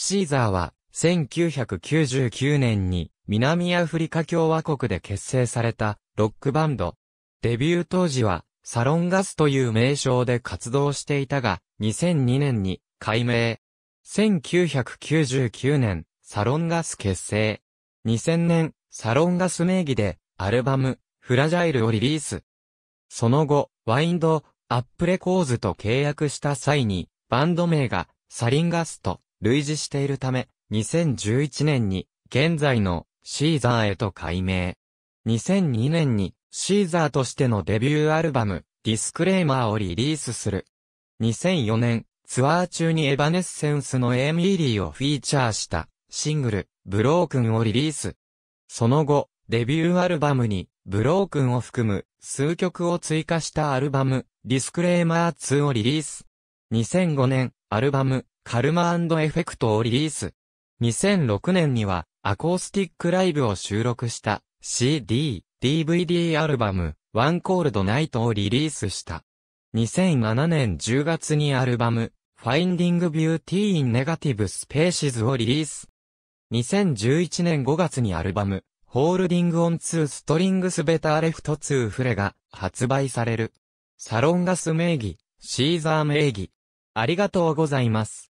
シーザーは、1999年に、南アフリカ共和国で結成された、ロックバンド。デビュー当時は、サロンガスという名称で活動していたが、2002年に、改名。1999年、サロンガス結成。2000年、サロンガス名義で、アルバム、フラジャイルをリリース。その後、ワインド、アップレコーズと契約した際に、バンド名が、サリンガスと類似しているため、2011年に現在のシーザーへと改名。2002年にシーザーとしてのデビューアルバム、ディスクレーマーをリリースする。2004年、ツアー中にエヴァネッセンスのエミリーをフィーチャーしたシングル、ブロークンをリリース。その後、デビューアルバムに、ブロークンを含む数曲を追加したアルバム、ディスクレーマー2をリリース。2005年、アルバム、カルマエフェクトをリリース。2006年には、アコースティックライブを収録した CD、DVD アルバム、ワンコールドナイトをリリースした。2007年10月にアルバム、Finding Beauty in Negative Spaces をリリース。2011年5月にアルバム、Holding on to Strings Better Left f フレが発売される。サロンガス名義、シーザー名義。ありがとうございます。